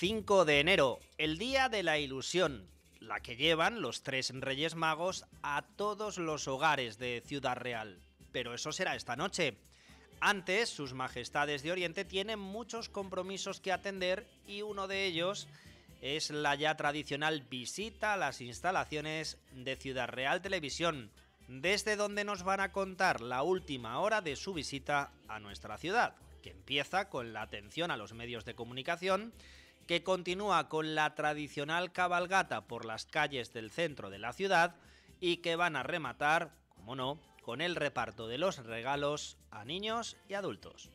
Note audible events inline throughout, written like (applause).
5 de enero, el día de la ilusión, la que llevan los tres Reyes Magos a todos los hogares de Ciudad Real. Pero eso será esta noche. Antes, sus majestades de Oriente tienen muchos compromisos que atender y uno de ellos es la ya tradicional visita a las instalaciones de Ciudad Real Televisión, desde donde nos van a contar la última hora de su visita a nuestra ciudad, que empieza con la atención a los medios de comunicación, que continúa con la tradicional cabalgata por las calles del centro de la ciudad y que van a rematar, como no, con el reparto de los regalos a niños y adultos.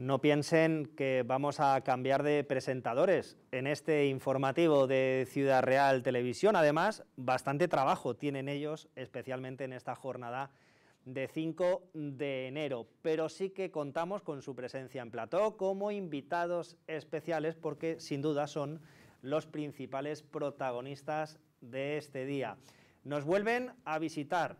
No piensen que vamos a cambiar de presentadores en este informativo de Ciudad Real Televisión. Además, bastante trabajo tienen ellos, especialmente en esta jornada de 5 de enero. Pero sí que contamos con su presencia en plató como invitados especiales porque sin duda son los principales protagonistas de este día. Nos vuelven a visitar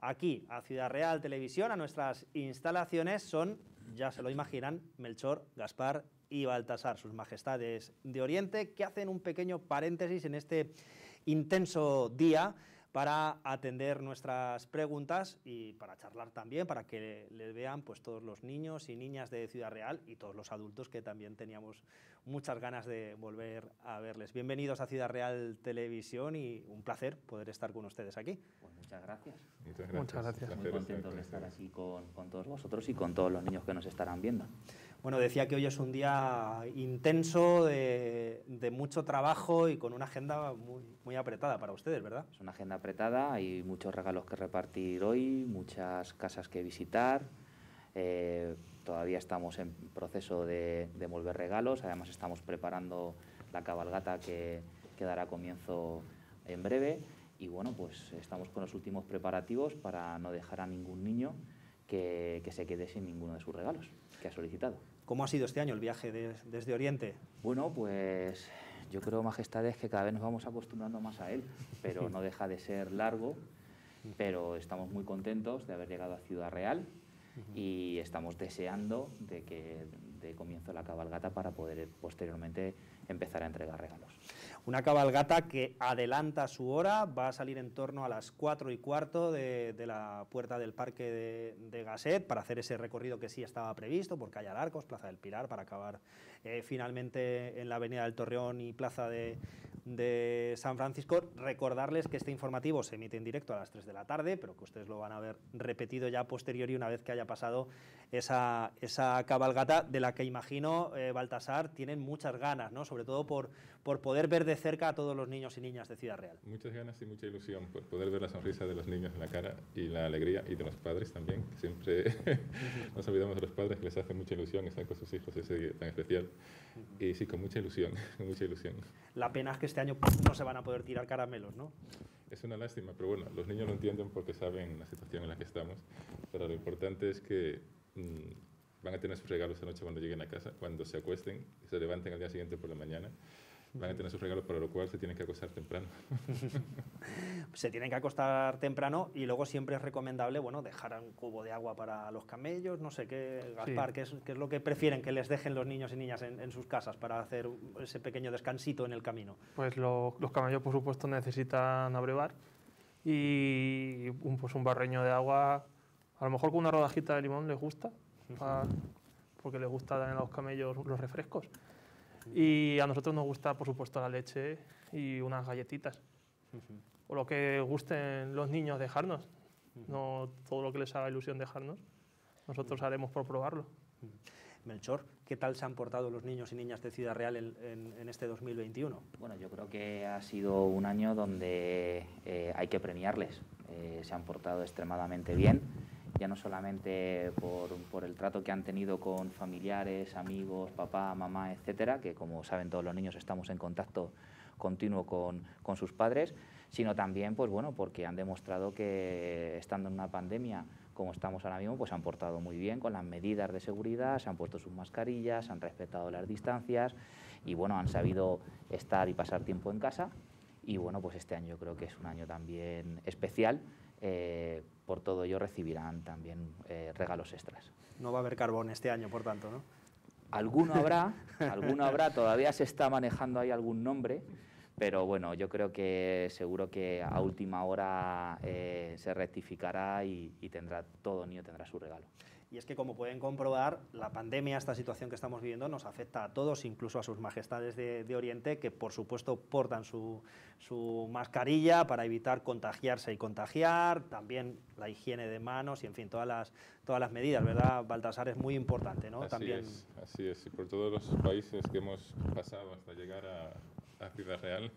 aquí a Ciudad Real Televisión, a nuestras instalaciones, son ya se lo imaginan, Melchor, Gaspar y Baltasar, sus majestades de Oriente, que hacen un pequeño paréntesis en este intenso día para atender nuestras preguntas y para charlar también, para que les vean pues, todos los niños y niñas de Ciudad Real y todos los adultos que también teníamos muchas ganas de volver a verles. Bienvenidos a Ciudad Real Televisión y un placer poder estar con ustedes aquí. Pues muchas gracias. Muchas gracias. Muy contento de estar así con, todos vosotros y con todos los niños que nos estarán viendo. Bueno, decía que hoy es un día intenso, de, mucho trabajo y con una agenda muy, apretada para ustedes, ¿verdad? Es una agenda apretada, hay muchos regalos que repartir hoy, muchas casas que visitar. Eh, Todavía estamos en proceso de, devolver regalos, además estamos preparando la cabalgata que, dará comienzo en breve y bueno, pues estamos con los últimos preparativos para no dejar a ningún niño que, se quede sin ninguno de sus regalos que ha solicitado. ¿Cómo ha sido este año el viaje desde Oriente? Bueno, pues yo creo, majestades, que cada vez nos vamos acostumbrando más a él, pero (laughs) no deja de ser largo, pero estamos muy contentos de haber llegado a Ciudad Real, y estamos deseando de que de comienzo la cabalgata para poder posteriormente empezar a entregar regalos. Una cabalgata que adelanta su hora, va a salir en torno a las 4 y cuarto de, la puerta del parque de, Gasset para hacer ese recorrido que sí estaba previsto por Calle Arcos, Plaza del Pilar, para acabar eh, finalmente en la Avenida del Torreón y Plaza de, San Francisco. Recordarles que este informativo se emite en directo a las 3 de la tarde, pero que ustedes lo van a ver repetido ya posterior y una vez que haya pasado esa, cabalgata de la que imagino, eh, Baltasar, tienen muchas ganas, ¿no? sobre todo por, por poder ver de cerca a todos los niños y niñas de Ciudad Real. Muchas ganas y mucha ilusión por poder ver la sonrisa de los niños en la cara y la alegría y de los padres también, que siempre (laughs) nos olvidamos de los padres que les hace mucha ilusión estar con sus hijos ese día tan especial. Y sí, con mucha ilusión, (laughs) con mucha ilusión. La pena es que este año no se van a poder tirar caramelos, ¿no? Es una lástima, pero bueno, los niños lo entienden porque saben la situación en la que estamos, pero lo importante es que mm, van a tener sus regalos esa noche cuando lleguen a casa, cuando se acuesten y se levanten al día siguiente por la mañana. Van a tener sus regalos, para lo cual se tienen que acostar temprano. (laughs) se tienen que acostar temprano y luego siempre es recomendable bueno, dejar un cubo de agua para los camellos, no sé qué, Gaspar, ¿qué, es, lo que prefieren que les dejen los niños y niñas en, sus casas para hacer ese pequeño descansito en el camino? Pues los camellos, por supuesto, necesitan abrevar y un, pues un barreño de agua, a lo mejor con una rodajita de limón les gusta, porque les gusta dar a los camellos los refrescos. Y a nosotros nos gusta, por supuesto, la leche y unas galletitas. O lo que gusten los niños dejarnos. No todo lo que les haga ilusión dejarnos. Nosotros haremos por probarlo. Melchor, ¿qué tal se han portado los niños y niñas de Ciudad Real en, este 2021? Bueno, yo creo que ha sido un año donde eh, hay que premiarles. Eh, se han portado extremadamente bien ya no solamente por, el trato que han tenido con familiares, amigos, papá, mamá, etcétera, que como saben todos los niños estamos en contacto continuo con, sus padres, sino también pues bueno, porque han demostrado que estando en una pandemia como estamos ahora mismo, pues han portado muy bien con las medidas de seguridad, se han puesto sus mascarillas, han respetado las distancias y bueno, han sabido estar y pasar tiempo en casa. Y bueno, pues este año creo que es un año también especial eh, por todo ello recibirán también eh, regalos extras. No va a haber carbón este año, por tanto, ¿no? Alguno habrá, (laughs) alguno habrá, todavía se está manejando ahí algún nombre, pero bueno, yo creo que seguro que a última hora eh, se rectificará y, y tendrá todo niño tendrá su regalo. Y es que, como pueden comprobar, la pandemia, esta situación que estamos viviendo, nos afecta a todos, incluso a sus majestades de, Oriente, que por supuesto portan su, su, mascarilla para evitar contagiarse y contagiar, también la higiene de manos y, en fin, todas las, todas las medidas, ¿verdad? Baltasar es muy importante, ¿no? Así también... es, así es, y por todos los países que hemos pasado hasta llegar a, a Ciudad Real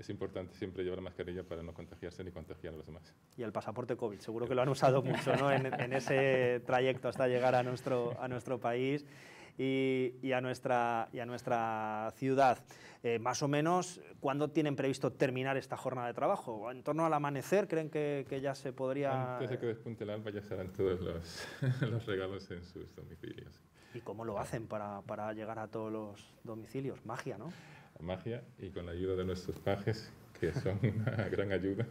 es importante siempre llevar mascarilla para no contagiarse ni contagiar a los demás. Y el pasaporte COVID, seguro que lo han usado mucho ¿no? en, ese trayecto hasta llegar a nuestro, a nuestro país y, y a, nuestra, y a nuestra ciudad. Eh, más o menos, ¿cuándo tienen previsto terminar esta jornada de trabajo? ¿En torno al amanecer creen que, ya se podría...? Antes de que despunte el alba ya serán todos los, (laughs) los regalos en sus domicilios. ¿Y cómo lo hacen para, para llegar a todos los domicilios? Magia, ¿no? magia y con la ayuda de nuestros pajes, que son (laughs) una gran ayuda,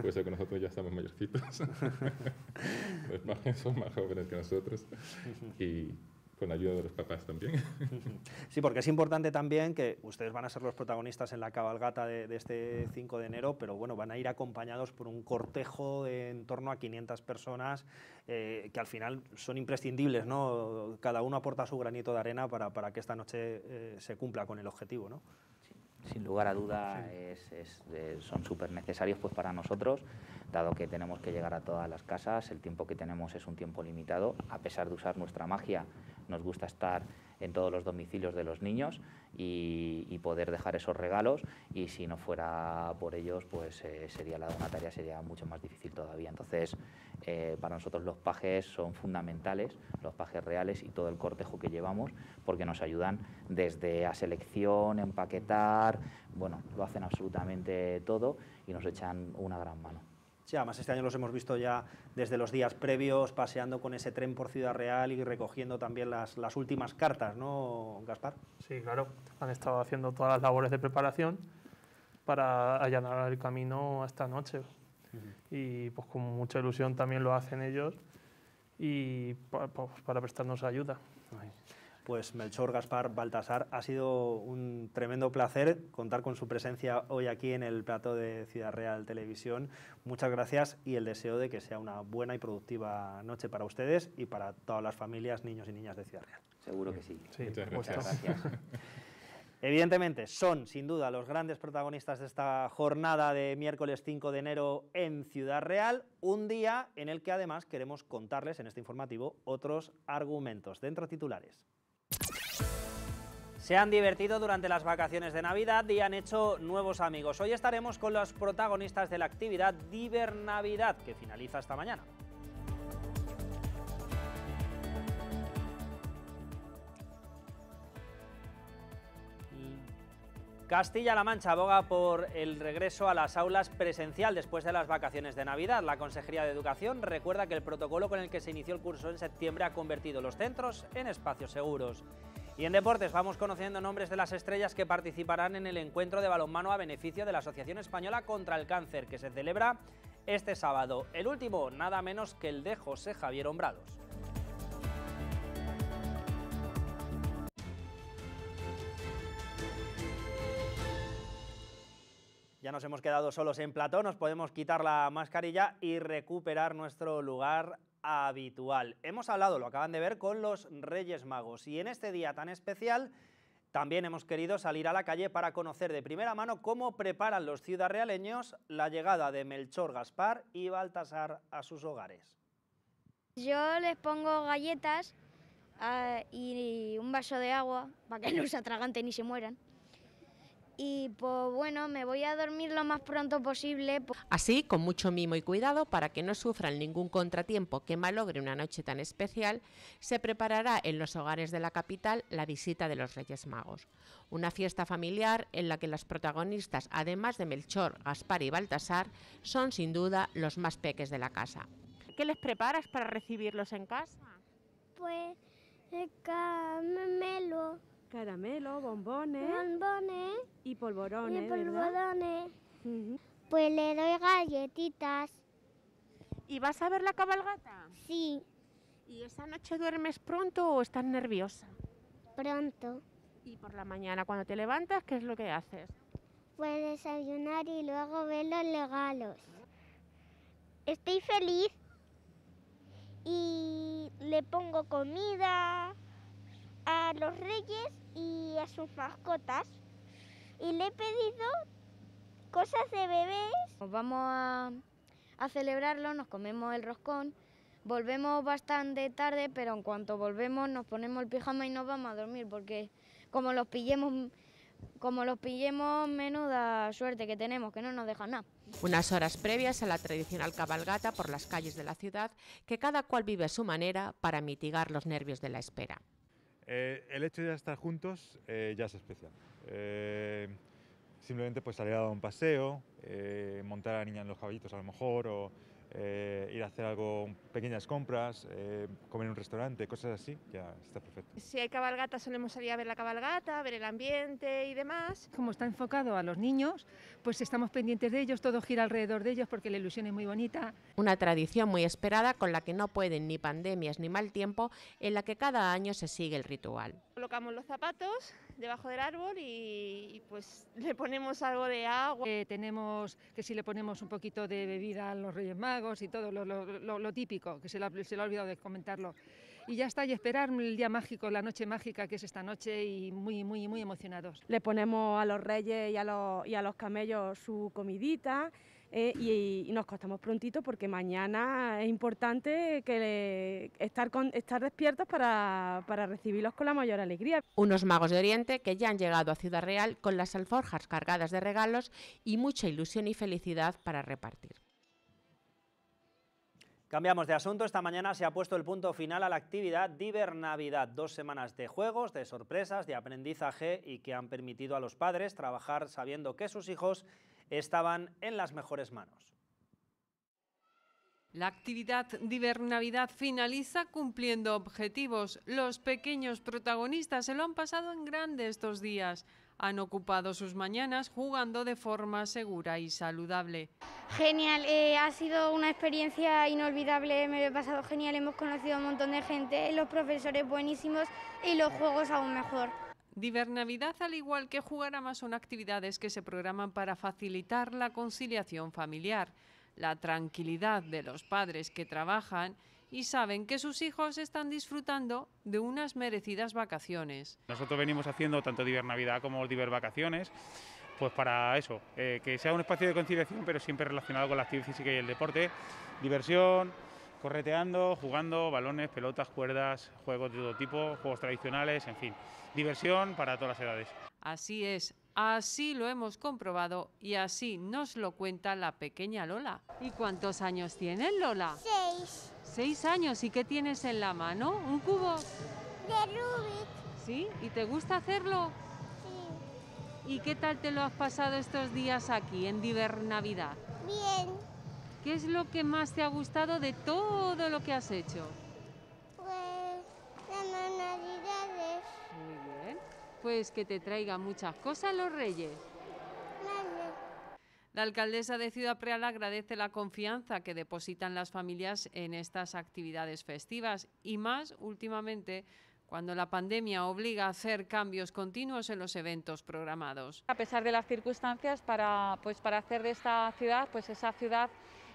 pues que nosotros ya estamos mayorcitos. (laughs) los pajes son más jóvenes que nosotros y con ayuda de los papás también. Sí, porque es importante también que ustedes van a ser los protagonistas en la cabalgata de, este 5 de enero, pero bueno, van a ir acompañados por un cortejo de en torno a 500 personas eh, que al final son imprescindibles, ¿no? Cada uno aporta su granito de arena para, para que esta noche eh, se cumpla con el objetivo, ¿no? sin lugar a duda son súper necesarios pues para nosotros, dado que tenemos que llegar a todas las casas, el tiempo que tenemos es un tiempo limitado, a pesar de usar nuestra magia, nos gusta estar en todos los domicilios de los niños y, poder dejar esos regalos y si no fuera por ellos pues eh, sería la donataria sería mucho más difícil todavía. Entonces eh, para nosotros los pajes son fundamentales, los pajes reales y todo el cortejo que llevamos porque nos ayudan desde a selección, empaquetar, bueno, lo hacen absolutamente todo y nos echan una gran mano además este año los hemos visto ya desde los días previos, paseando con ese tren por Ciudad Real y recogiendo también las, últimas cartas, ¿no, Gaspar? Sí, claro, han estado haciendo todas las labores de preparación para allanar el camino esta noche. Y pues con mucha ilusión también lo hacen ellos y pues, para prestarnos ayuda pues Melchor Gaspar Baltasar, ha sido un tremendo placer contar con su presencia hoy aquí en el plato de Ciudad Real Televisión. Muchas gracias y el deseo de que sea una buena y productiva noche para ustedes y para todas las familias, niños y niñas de Ciudad Real. Seguro que sí. muchas gracias. Evidentemente, son sin duda los grandes protagonistas de esta jornada de miércoles 5 de enero en Ciudad Real, un día en el que además queremos contarles en este informativo otros argumentos. Dentro titulares. Se han divertido durante las vacaciones de Navidad y han hecho nuevos amigos. Hoy estaremos con los protagonistas de la actividad Divernavidad, que finaliza esta mañana. Castilla-La Mancha aboga por el regreso a las aulas presencial después de las vacaciones de Navidad. La Consejería de Educación recuerda que el protocolo con el que se inició el curso en septiembre ha convertido los centros en espacios seguros. Y en deportes vamos conociendo nombres de las estrellas que participarán en el encuentro de balonmano a beneficio de la Asociación Española contra el Cáncer, que se celebra este sábado. El último, nada menos que el de José Javier Hombrados. Ya nos hemos quedado solos en plató, nos podemos quitar la mascarilla y recuperar nuestro lugar habitual. Hemos hablado, lo acaban de ver, con los Reyes Magos y en este día tan especial también hemos querido salir a la calle para conocer de primera mano cómo preparan los ciudadrealeños la llegada de Melchor Gaspar y Baltasar a sus hogares. Yo les pongo galletas ah, y un vaso de agua para que (laughs) no se atraganten y se mueran y pues bueno, me voy a dormir lo más pronto posible. Así, con mucho mimo y cuidado para que no sufran ningún contratiempo que malogre una noche tan especial, se preparará en los hogares de la capital la visita de los Reyes Magos, una fiesta familiar en la que las protagonistas, además de Melchor, Gaspar y Baltasar, son sin duda los más peques de la casa. ¿Qué les preparas para recibirlos en casa? Pues eh, caramelo Caramelo, bombones. Y polvorones. Pues le doy galletitas. ¿Y vas a ver la cabalgata? Sí. ¿Y esa noche duermes pronto o estás nerviosa? Pronto. ¿Y por la mañana cuando te levantas qué es lo que haces? Pues desayunar y luego ver los regalos. Estoy feliz y le pongo comida a los reyes y a sus mascotas y le he pedido cosas de bebés. Nos vamos a, celebrarlo, nos comemos el roscón, volvemos bastante tarde, pero en cuanto volvemos nos ponemos el pijama y nos vamos a dormir porque como los pillemos como los pillemos, menuda suerte que tenemos, que no nos deja nada. Unas horas previas a la tradicional cabalgata por las calles de la ciudad, que cada cual vive a su manera para mitigar los nervios de la espera. Eh, el hecho de estar juntos eh, ya es especial. Eh, simplemente pues salir a dar un paseo, montar a la niña en los caballitos a lo mejor, o eh, ir a hacer algo, pequeñas compras, eh, comer en un restaurante, cosas así, ya está perfecto. Si hay cabalgata, solemos salir a ver la cabalgata, ver el ambiente y demás. Como está enfocado a los niños, pues estamos pendientes de ellos, todo gira alrededor de ellos porque la ilusión es muy bonita. Una tradición muy esperada con la que no pueden ni pandemias ni mal tiempo, en la que cada año se sigue el ritual. Colocamos los zapatos debajo del árbol y, pues (laughs) le ponemos algo de agua. Eh, tenemos que si le ponemos un poquito de bebida a los Reyes Magos y todo lo, lo, típico, que se lo, se ha olvidado de comentarlo. Y ya está, y esperar el día mágico, la noche mágica que es esta noche y muy, muy, muy emocionados. Le ponemos a los reyes y a los, y a los camellos su comidita. Eh, y, nos costamos prontito porque mañana es importante que estar, estar despiertos para, para, recibirlos con la mayor alegría. Unos magos de Oriente que ya han llegado a Ciudad Real con las alforjas cargadas de regalos y mucha ilusión y felicidad para repartir. Cambiamos de asunto. Esta mañana se ha puesto el punto final a la actividad Diver Navidad. Dos semanas de juegos, de sorpresas, de aprendizaje y que han permitido a los padres trabajar sabiendo que sus hijos estaban en las mejores manos. La actividad de finaliza cumpliendo objetivos. Los pequeños protagonistas se lo han pasado en grande estos días. Han ocupado sus mañanas jugando de forma segura y saludable. Genial, eh, ha sido una experiencia inolvidable, me lo he pasado genial, hemos conocido a un montón de gente, los profesores buenísimos y los juegos aún mejor. Divernavidad, al igual que jugar a más, son actividades que se programan para facilitar la conciliación familiar, la tranquilidad de los padres que trabajan y saben que sus hijos están disfrutando de unas merecidas vacaciones. Nosotros venimos haciendo tanto Divernavidad como Divervacaciones, pues para eso, eh, que sea un espacio de conciliación, pero siempre relacionado con la actividad física y el deporte, diversión, correteando, jugando, balones, pelotas, cuerdas, juegos de todo tipo, juegos tradicionales, en fin, diversión para todas las edades. Así es, así lo hemos comprobado y así nos lo cuenta la pequeña Lola. ¿Y cuántos años tienes, Lola? Seis. Seis años, ¿y qué tienes en la mano? ¿Un cubo? De Rubik. ¿Sí? ¿Y te gusta hacerlo? Sí. ¿Y qué tal te lo has pasado estos días aquí, en Diver Navidad? Bien. ¿Qué es lo que más te ha gustado de todo lo que has hecho? Pues las navidades. Muy bien. Pues que te traiga muchas cosas los reyes. La alcaldesa de Ciudad Real agradece la confianza que depositan las familias en estas actividades festivas y más últimamente cuando la pandemia obliga a hacer cambios continuos en los eventos programados. A pesar de las circunstancias, para, pues, para hacer de esta ciudad pues, esa ciudad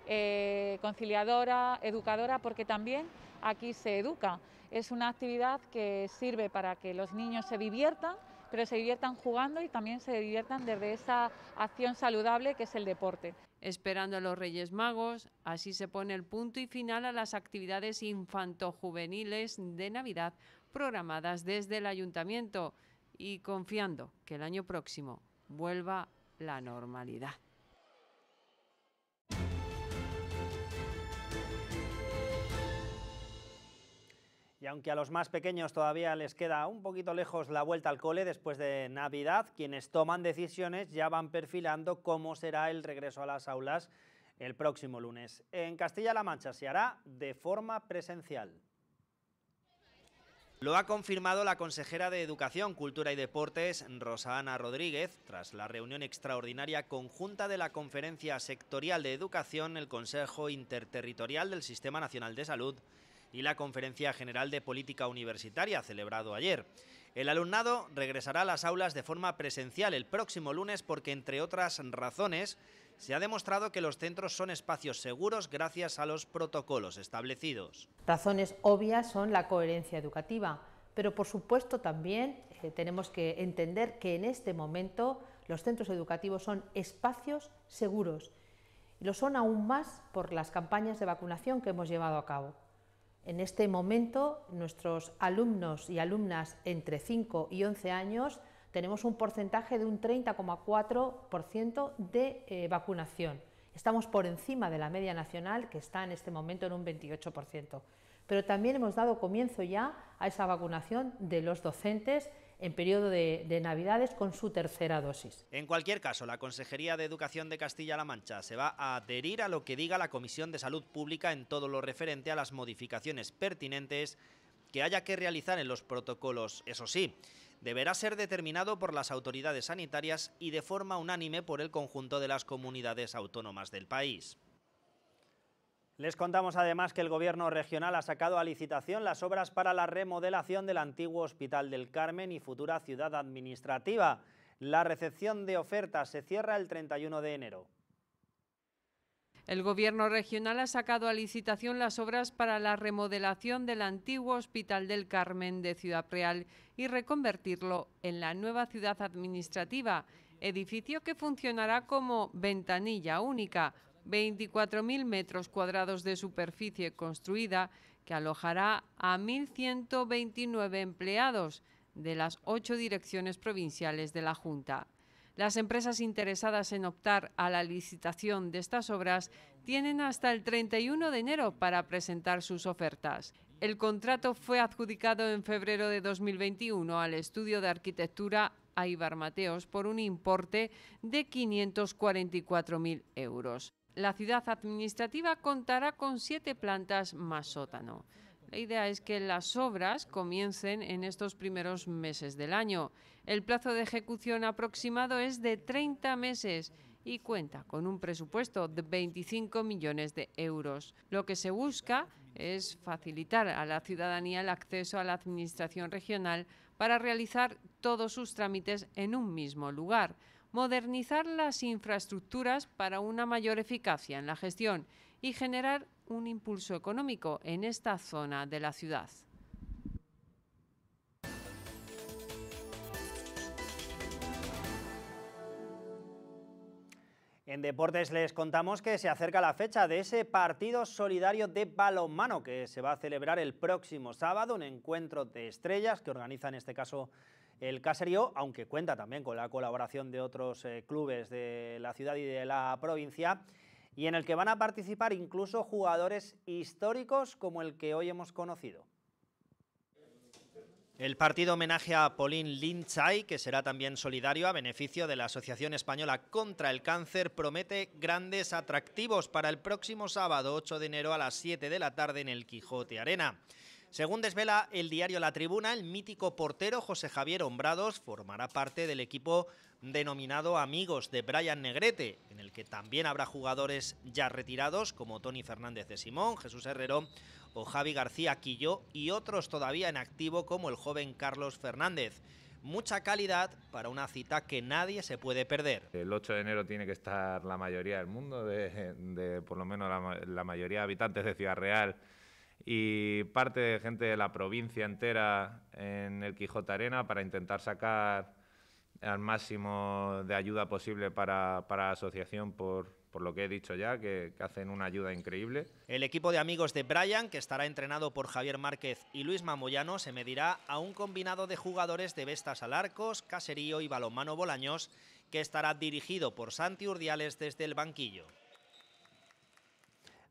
eh, conciliadora, educadora, porque también aquí se educa. Es una actividad que sirve para que los niños se diviertan, pero se diviertan jugando y también se diviertan desde esa acción saludable que es el deporte. Esperando a los Reyes Magos, así se pone el punto y final a las actividades infantojuveniles de Navidad programadas desde el ayuntamiento y confiando que el año próximo vuelva la normalidad. Y aunque a los más pequeños todavía les queda un poquito lejos la vuelta al cole después de Navidad, quienes toman decisiones ya van perfilando cómo será el regreso a las aulas el próximo lunes. En Castilla-La Mancha se hará de forma presencial. Lo ha confirmado la consejera de Educación, Cultura y Deportes, Rosana Rodríguez, tras la reunión extraordinaria conjunta de la Conferencia Sectorial de Educación, el Consejo Interterritorial del Sistema Nacional de Salud y la Conferencia General de Política Universitaria celebrado ayer. El alumnado regresará a las aulas de forma presencial el próximo lunes porque, entre otras razones, se ha demostrado que los centros son espacios seguros gracias a los protocolos establecidos. Razones obvias son la coherencia educativa, pero por supuesto también eh, tenemos que entender que en este momento los centros educativos son espacios seguros y lo son aún más por las campañas de vacunación que hemos llevado a cabo. En este momento, nuestros alumnos y alumnas entre 5 y 11 años tenemos un porcentaje de un 30,4% de eh, vacunación. Estamos por encima de la media nacional, que está en este momento en un 28%. Pero también hemos dado comienzo ya a esa vacunación de los docentes en periodo de, Navidades con su tercera dosis. En cualquier caso, la Consejería de Educación de Castilla-La Mancha se va a adherir a lo que diga la Comisión de Salud Pública en todo lo referente a las modificaciones pertinentes que haya que realizar en los protocolos. Eso sí, deberá ser determinado por las autoridades sanitarias y de forma unánime por el conjunto de las comunidades autónomas del país. Les contamos además que el Gobierno regional ha sacado a licitación las obras para la remodelación del antiguo Hospital del Carmen y futura ciudad administrativa. La recepción de ofertas se cierra el 31 de enero. El Gobierno regional ha sacado a licitación las obras para la remodelación del antiguo Hospital del Carmen de Ciudad Real y reconvertirlo en la nueva ciudad administrativa, edificio que funcionará como ventanilla única, 24.000 metros cuadrados de superficie construida que alojará a 1.129 empleados de las ocho direcciones provinciales de la Junta. Las empresas interesadas en optar a la licitación de estas obras tienen hasta el 31 de enero para presentar sus ofertas. El contrato fue adjudicado en febrero de 2021 al estudio de arquitectura Aibar Mateos por un importe de 544.000 euros. La ciudad administrativa contará con siete plantas más sótano. La idea es que las obras comiencen en estos primeros meses del año. El plazo de ejecución aproximado es de 30 meses y cuenta con un presupuesto de 25 millones de euros. Lo que se busca es facilitar a la ciudadanía el acceso a la Administración regional para realizar todos sus trámites en un mismo lugar modernizar las infraestructuras para una mayor eficacia en la gestión y generar un impulso económico en esta zona de la ciudad. En deportes les contamos que se acerca la fecha de ese partido solidario de balonmano que se va a celebrar el próximo sábado, un encuentro de estrellas que organiza en este caso el caserío, aunque cuenta también con la colaboración de otros eh, clubes de la ciudad y de la provincia, y en el que van a participar incluso jugadores históricos como el que hoy hemos conocido. El partido homenaje a Pauline Linchay, que será también solidario a beneficio de la Asociación Española contra el Cáncer, promete grandes atractivos para el próximo sábado 8 de enero a las 7 de la tarde en el Quijote Arena. Según desvela el diario La Tribuna, el mítico portero José Javier Hombrados formará parte del equipo denominado Amigos de Brian Negrete, en el que también habrá jugadores ya retirados como Tony Fernández de Simón, Jesús Herrero o Javi García Quillo y otros todavía en activo como el joven Carlos Fernández mucha calidad para una cita que nadie se puede perder. El 8 de enero tiene que estar la mayoría del mundo, de, por lo menos la mayoría de habitantes de Ciudad Real y parte de gente de la provincia entera en el Quijote Arena para intentar sacar al máximo de ayuda posible para, la asociación por, lo que he dicho ya, que, hacen una ayuda increíble. El equipo de amigos de Brian, que estará entrenado por Javier Márquez y Luis Mamoyano, se medirá a un combinado de jugadores de Vestas Alarcos, Caserío y Balomano Bolaños, que estará dirigido por Santi Urdiales desde el banquillo.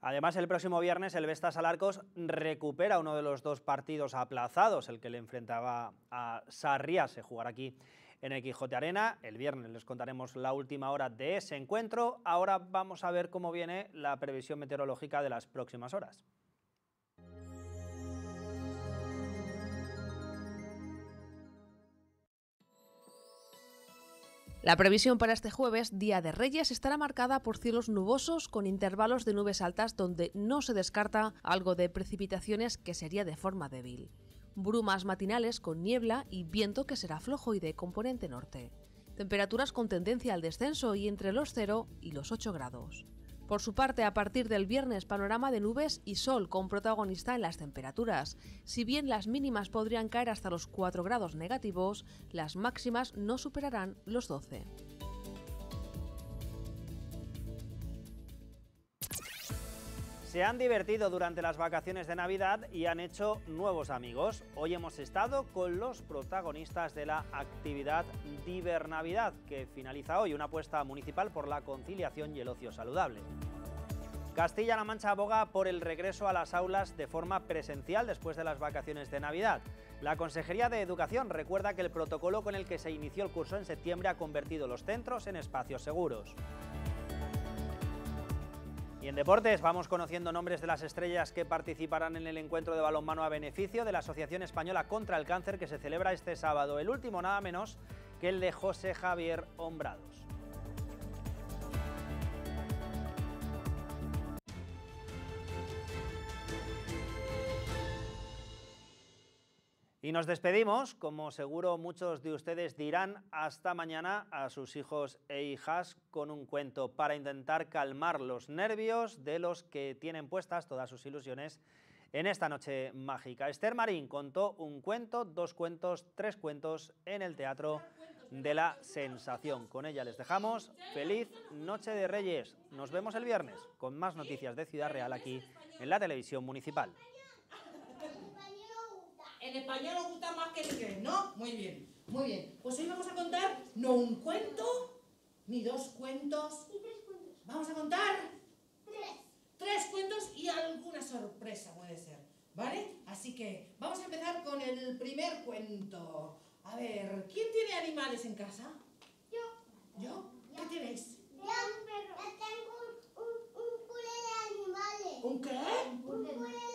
Además, el próximo viernes el Vestas Alarcos recupera uno de los dos partidos aplazados, el que le enfrentaba a Sarrias se jugará aquí en el Quijote Arena. El viernes les contaremos la última hora de ese encuentro. Ahora vamos a ver cómo viene la previsión meteorológica de las próximas horas. La previsión para este jueves, Día de Reyes, estará marcada por cielos nubosos con intervalos de nubes altas donde no se descarta algo de precipitaciones que sería de forma débil. Brumas matinales con niebla y viento que será flojo y de componente norte. Temperaturas con tendencia al descenso y entre los 0 y los 8 grados. Por su parte, a partir del viernes, panorama de nubes y sol con protagonista en las temperaturas. Si bien las mínimas podrían caer hasta los 4 grados negativos, las máximas no superarán los 12. Se han divertido durante las vacaciones de Navidad y han hecho nuevos amigos. Hoy hemos estado con los protagonistas de la actividad Divernavidad, que finaliza hoy una apuesta municipal por la conciliación y el ocio saludable. Castilla-La Mancha aboga por el regreso a las aulas de forma presencial después de las vacaciones de Navidad. La Consejería de Educación recuerda que el protocolo con el que se inició el curso en septiembre ha convertido los centros en espacios seguros. Y en deportes vamos conociendo nombres de las estrellas que participarán en el encuentro de balonmano a beneficio de la Asociación Española contra el Cáncer que se celebra este sábado, el último nada menos que el de José Javier Hombrados. Y nos despedimos, como seguro muchos de ustedes dirán, hasta mañana a sus hijos e hijas con un cuento para intentar calmar los nervios de los que tienen puestas todas sus ilusiones en esta noche mágica. Esther Marín contó un cuento, dos cuentos, tres cuentos en el Teatro de la Sensación. Con ella les dejamos. Feliz Noche de Reyes. Nos vemos el viernes con más noticias de Ciudad Real aquí en la televisión municipal. En español os gusta más que en inglés, ¿no? Muy bien, muy bien. Pues hoy vamos a contar no un cuento, ni dos cuentos. tres cuentos. Vamos a contar... Tres. Tres cuentos y alguna sorpresa puede ser, ¿vale? Así que vamos a empezar con el primer cuento. A ver, ¿quién tiene animales en casa? Yo. ¿Yo? ¿Qué tenéis? Yo, tengo un, un, de animales. ¿Un qué? Un,